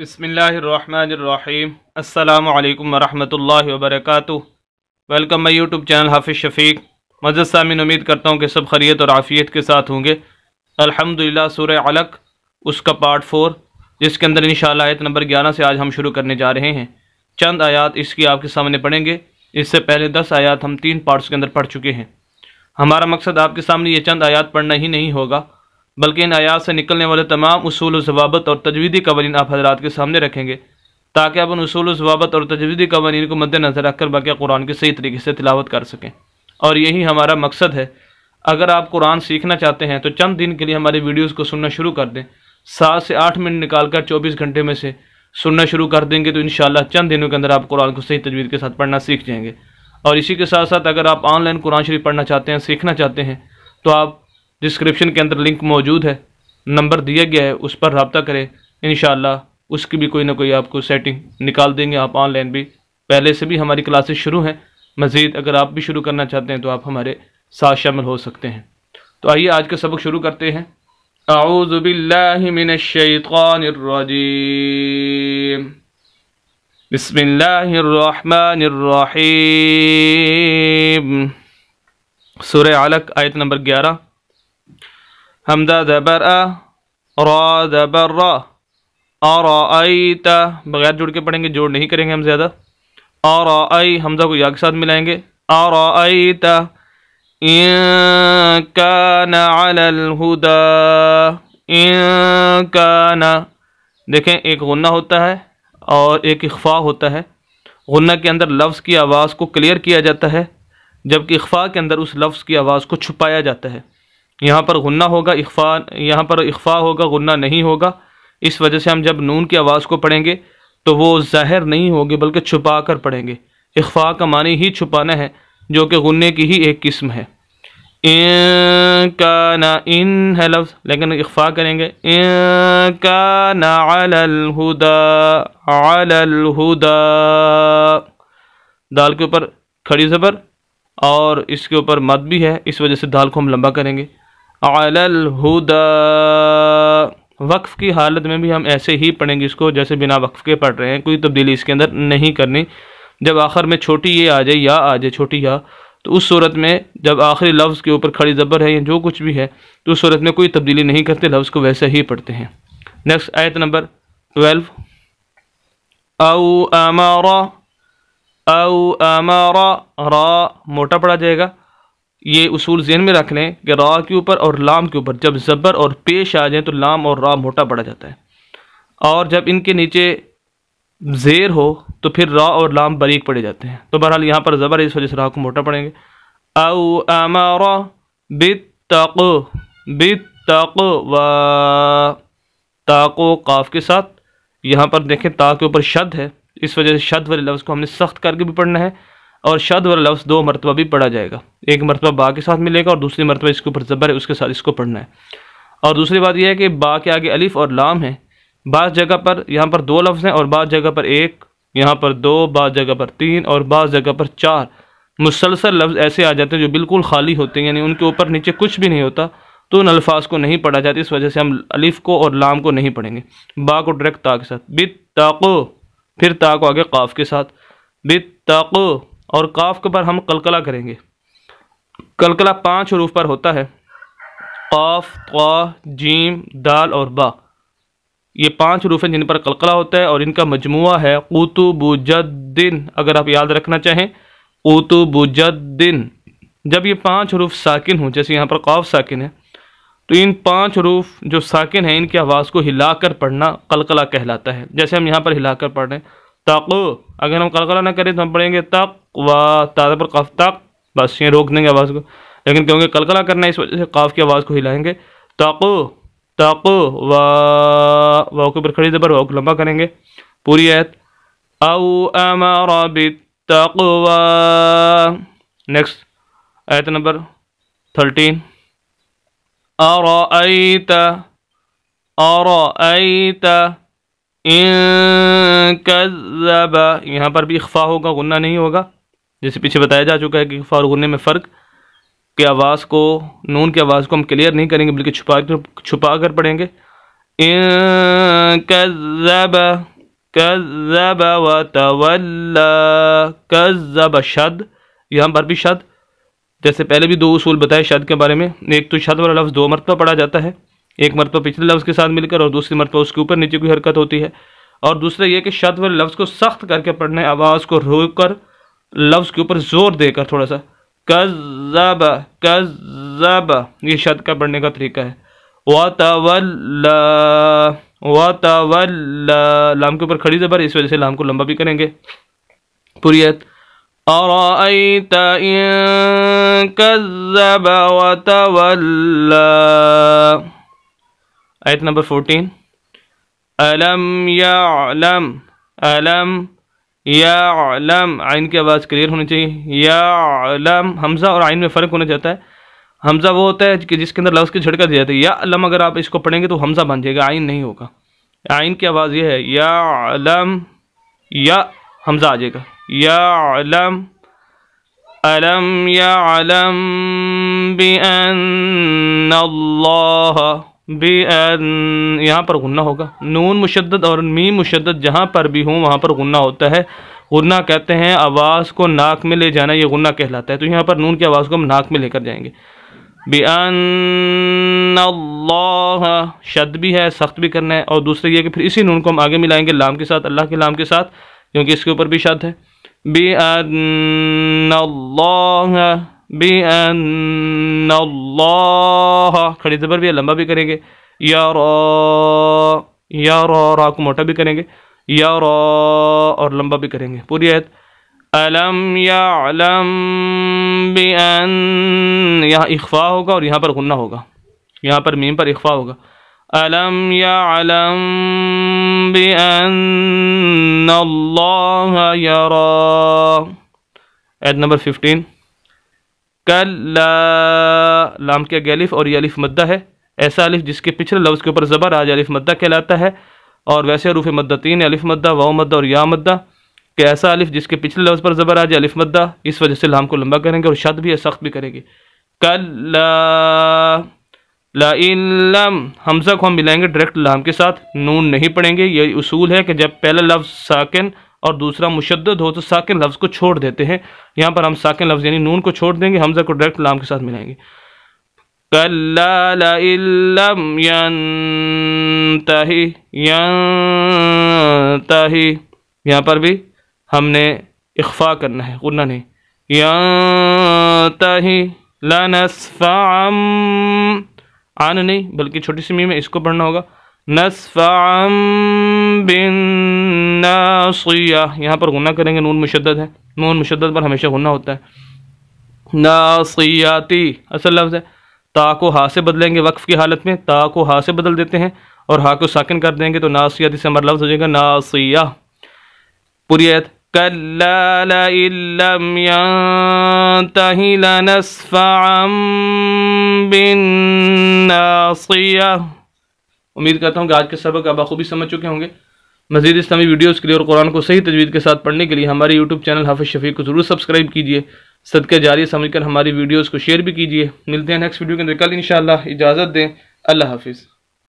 بسم اللہ الرحمن الرحیم السلام علیکم ورحمۃ اللہ وبرکاتہ ویلکم میں یوٹیوب چینل حافظ شفیق مزد سامین امید کرتا ہوں کہ سب خریت اور عافیت کے ساتھ ہوں گے الحمدللہ سورہ علق اس کا پارٹ فور جس کے اندر انشاءاللہ آیت نمبر گیارہ سے آج ہم شروع کرنے جا رہے ہیں چند آیات اس کی آپ کے سامنے پڑھیں گے اس سے پہلے دس آیات ہم تین پارٹس کے اندر پڑھ چکے ہیں ہمارا مقصد آپ کے سامنے یہ چند آیات پڑھنا ہی نہیں ہوگا بلکہ ان آیات سے نکلنے والے تمام اصول و ضوابط اور تجویدی قوانین آپ حضرات کے سامنے رکھیں گے تاکہ آپ ان اصول و ضوابط اور تجویدی قوانین کو مد نظر رکھ کر باقی قرآن کی صحیح طریقے سے تلاوت کر سکیں اور یہی ہمارا مقصد ہے اگر آپ قرآن سیکھنا چاہتے ہیں تو چند دن کے لیے ہماری ویڈیوز کو سننا شروع کر دیں سات سے آٹھ منٹ نکال کر چوبیس گھنٹے میں سے سننا شروع کر دیں گے تو انشاءاللہ چند دنوں کے اندر آپ قرآن کو صحیح تجوید کے ساتھ پڑھنا سیکھ جائیں گے اور اسی کے ساتھ ساتھ اگر آپ آن لائن قرآن شریف پڑھنا چاہتے ہیں سیکھنا چاہتے ہیں تو آپ ڈسکرپشن کے اندر لنک موجود ہے نمبر دیا گیا ہے اس پر رابطہ کریں انشاءاللہ اس کی بھی کوئی نہ کوئی آپ کو سیٹنگ نکال دیں گے آپ آن لائن بھی پہلے سے بھی ہماری کلاسز شروع ہیں مزید اگر آپ بھی شروع کرنا چاہتے ہیں تو آپ ہمارے ساتھ شامل ہو سکتے ہیں تو آئیے آج کا سبق شروع کرتے ہیں اعوذ باللہ من الشیطان الرجیم بسم اللہ الرحمن الرحیم سورہ علق آیت نمبر گیارہ حمدا زبر آ ر زبر ر آئتا بغیر جوڑ کے پڑھیں گے جوڑ نہیں کریں گے ہم زیادہ آئی حمزہ کو یا کے ساتھ ملائیں گے آ آئیتا این کان الدا این کان دیکھیں ایک غنہ ہوتا ہے اور ایک اخفاء ہوتا ہے غنہ کے اندر لفظ کی آواز کو کلیئر کیا جاتا ہے جبکہ اخفاء کے اندر اس لفظ کی آواز کو چھپایا جاتا ہے یہاں پر غنہ ہوگا اخفا یہاں پر اخفا ہوگا غنہ نہیں ہوگا اس وجہ سے ہم جب نون کی آواز کو پڑھیں گے تو وہ ظاہر نہیں ہوگی بلکہ چھپا کر پڑھیں گے اخفا کا معنی ہی چھپانا ہے جو کہ غنے کی ہی ایک قسم ہے این کا نا ان ہے لفظ لیکن اخفا کریں گے این کا نا دال کے اوپر کھڑی زبر اور اس کے اوپر مد بھی ہے اس وجہ سے دال کو ہم لمبا کریں گے علی الہدا وقف کی حالت میں بھی ہم ایسے ہی پڑھیں گے اس کو جیسے بنا وقف کے پڑھ رہے ہیں کوئی تبدیلی اس کے اندر نہیں کرنی جب آخر میں چھوٹی یہ آ جائے یا آ جائے چھوٹی یا تو اس صورت میں جب آخری لفظ کے اوپر کھڑی زبر ہے یا جو کچھ بھی ہے تو اس صورت میں کوئی تبدیلی نہیں کرتے لفظ کو ویسے ہی پڑھتے ہیں نیکسٹ آیت نمبر ٹویلو او امارا او امارا را موٹا پڑا جائے گا یہ اصول ذہن میں رکھ لیں کہ را کے اوپر اور لام کے اوپر جب زبر اور پیش آ جائیں تو لام اور را موٹا پڑا جاتا ہے اور جب ان کے نیچے زیر ہو تو پھر را اور لام بریک پڑے جاتے ہیں تو بہرحال یہاں پر زبر ہے اس وجہ سے را کو موٹا پڑیں گے او امارا بے طاق و تاقو قاف تاق و کے ساتھ یہاں پر دیکھیں تا کے اوپر شد ہے اس وجہ سے شد والے لفظ کو ہم نے سخت کر کے بھی پڑھنا ہے اور شد اور لفظ دو مرتبہ بھی پڑھا جائے گا ایک مرتبہ با کے ساتھ ملے گا اور دوسری مرتبہ اس کے اوپر زبر ہے اس کے ساتھ اس کو پڑھنا ہے اور دوسری بات یہ ہے کہ با کے آگے الف اور لام ہے بعض جگہ پر یہاں پر دو لفظ ہیں اور بعض جگہ پر ایک یہاں پر دو بعض جگہ پر تین اور بعض جگہ پر چار مسلسل لفظ ایسے آ جاتے ہیں جو بالکل خالی ہوتے ہیں یعنی ان کے اوپر نیچے کچھ بھی نہیں ہوتا تو ان الفاظ کو نہیں پڑھا جاتا اس وجہ سے ہم الف کو اور لام کو نہیں پڑھیں گے با کو ڈائریکٹ تا کے ساتھ بت تاقو پھر تا کو آگے قاف کے ساتھ بت تاقو اور قاف کے پر ہم کلکلہ کریں گے کلکلہ پانچ حروف پر ہوتا ہے قاف قا جیم دال اور با یہ پانچ حروف ہیں جن پر کلکلہ ہوتا ہے اور ان کا مجموعہ ہے قتو جدن دن اگر آپ یاد رکھنا چاہیں قطب جدن دن جب یہ پانچ حروف ساکن ہوں جیسے یہاں پر قاف ساکن ہے تو ان پانچ حروف جو ساکن ہیں ان کی آواز کو ہلا کر پڑھنا قلقلہ کہلاتا ہے جیسے ہم یہاں پر ہلا کر پڑھ رہے ہیں تقو اگر ہم قلقلہ نہ کریں تو ہم پڑھیں گے تق وا تازہ پر قف تق بس یہ روک دیں گے آواز کو لیکن کیونکہ قلقلہ کرنا اس وجہ سے قاف کی آواز کو ہلائیں گے تقو کے و کھڑی زبر کو لمبا کریں گے پوری ایت او امر آق next eight number thirteen alright alright یہاں پر بھی اخفا ہوگا غنہ نہیں ہوگا جیسے پیچھے بتایا جا چکا ہے کہ اخفا اور غنے میں فرق کہ آواز کو نون کی آواز کو ہم کلیئر نہیں کریں گے بلکہ چھپا کر چھپا کر پڑھیں گے کذب شد یہاں پر بھی شد جیسے پہلے بھی دو اصول بتائے شد کے بارے میں ایک تو شد والا لفظ دو مرتبہ پڑھا جاتا ہے ایک مرتبہ پچھلے لفظ کے ساتھ مل کر اور دوسری مرتبہ اس کے اوپر نیچے کوئی حرکت ہوتی ہے اور دوسرا یہ کہ شد والے لفظ کو سخت کر کے پڑھنے آواز کو روک کر لفظ کے اوپر زور دے کر تھوڑا سا یہ شد کا پڑھنے کا طریقہ ہے وَتَوَلَّا لام کے اوپر کھڑی زبر اس وجہ سے لام کو لمبا بھی کریں گے پوری و آیت نمبر فورٹین علم یا علم علم یا علم آئین کی آواز کلیئر ہونی چاہیے یا علم حمزہ اور عین میں فرق ہونے چاہتا ہے حمزہ وہ ہوتا ہے کہ جس کے اندر لفظ کی جھڑکا دیا جاتا ہے یا علم اگر آپ اس کو پڑھیں گے تو حمزہ بن جائے گا آئین نہیں ہوگا آئین کی آواز یہ ہے یا علم یا حمزہ آ جائے گا یا علم علم یا علم بھی ان بھی یہاں پر غنہ ہوگا نون مشدد اور میم مشدد جہاں پر بھی ہوں وہاں پر غنہ ہوتا ہے غنہ کہتے ہیں آواز کو ناک میں لے جانا یہ غنہ کہلاتا ہے تو یہاں پر نون کی آواز کو ہم ناک میں لے کر جائیں گے بِأَنَّ اللَّهَ شد بھی ہے سخت بھی کرنا ہے اور دوسرے یہ کہ پھر اسی نون کو ہم آگے ملائیں گے لام کے ساتھ اللہ کے لام کے ساتھ کیونکہ اس کے اوپر بھی شد ہے بِأَنَّ اللَّهَ بأن اللہ کھڑی زبر بھی ہے لمبا بھی کریں گے یا یارا یا را کو موٹا بھی کریں گے یا اور لمبا بھی کریں گے پوری عید الم یا بأن یہاں اخفاء ہوگا اور یہاں پر غنہ ہوگا یہاں پر میم پر اخفاء ہوگا الم یا بأن بیان لا عید نمبر ففٹین کل اللہ لام اگلیف اور یہ الف مدہ ہے ایسا الف جس کے پچھلے لفظ کے اوپر زبر آج الف مدہ کہلاتا ہے اور ویسے حروف مدہ تین الف مدہ واؤ مدہ اور یا مدہ کہ ایسا الف جس کے پچھلے لفظ پر زبر آج الف مدہ اس وجہ سے لام کو لمبا کریں گے اور شد بھی ہے سخت بھی کریں گے کل لا حمزہ کو ہم ملائیں گے ڈائریکٹ لام کے ساتھ نون نہیں پڑھیں گے یہ اصول ہے کہ جب پہلا لفظ ساکن اور دوسرا مشدد ہو تو ساکن لفظ کو چھوڑ دیتے ہیں یہاں پر ہم ساکن لفظ یعنی نون کو چھوڑ دیں گے حمزہ کو ڈائریکٹ لام کے ساتھ ملائیں گے یہاں پر بھی ہم نے اخفا کرنا ہے آنا نہیں بلکہ چھوٹی سی می میں اس کو پڑھنا ہوگا ناصیہ یہاں پر غنہ کریں گے نون مشدد ہے نون مشدد پر ہمیشہ غنہ ہوتا ہے ناصیاتی اصل لفظ ہے تا کو ہا سے بدلیں گے وقف کی حالت میں تا کو ہا سے بدل دیتے ہیں اور ہا کو ساکن کر دیں گے تو ناصیاتی سے ہمارا لفظ ہو جائے گا ناصیہ پوری عیدیا امید کرتا ہوں کہ آج کے سبق آپ بخوبی سمجھ چکے ہوں گے مزید اسلامی ویڈیوز کے لیے اور قرآن کو صحیح تجوید کے ساتھ پڑھنے کے لیے ہمارے یوٹیوب چینل حافظ شفیع کو ضرور سبسکرائب کیجیے صدقہ جاری سمجھ کر ہماری ویڈیوز کو شیئر بھی کیجیے ملتے ہیں نیکسٹ ویڈیو کے اندر کل انشاءاللہ اجازت دیں اللہ حافظ